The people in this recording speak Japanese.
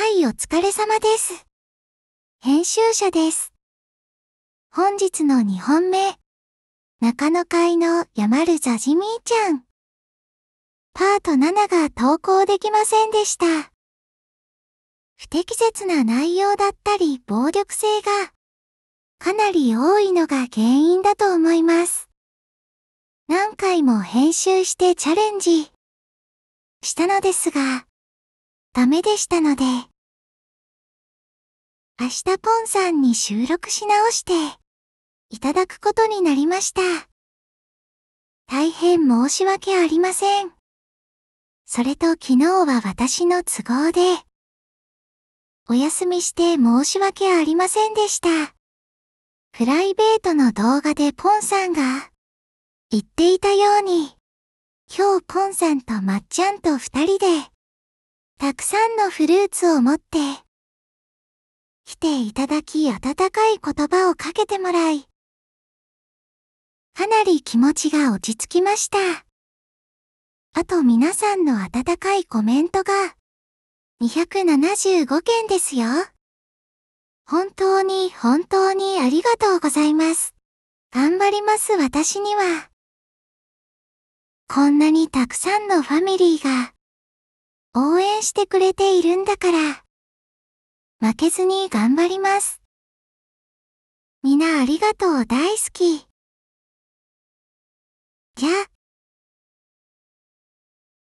はいお疲れ様です。編集者です。本日の2本目。中野会の山るザジミーちゃん。パート7が投稿できませんでした。不適切な内容だったり暴力性がかなり多いのが原因だと思います。何回も編集してチャレンジしたのですが、ダメでしたので、明日ポンさんに収録し直して、いただくことになりました。大変申し訳ありません。それと昨日は私の都合で、お休みして申し訳ありませんでした。プライベートの動画でポンさんが、言っていたように、今日ポンさんとまっちゃんと二人で、たくさんのフルーツを持って、来ていただき温かい言葉をかけてもらい、かなり気持ちが落ち着きました。あと皆さんの温かいコメントが275件ですよ。本当に本当にありがとうございます。頑張ります私には。こんなにたくさんのファミリーが応援してくれているんだから。負けずに頑張ります。みんなありがとう大好き。じゃあ。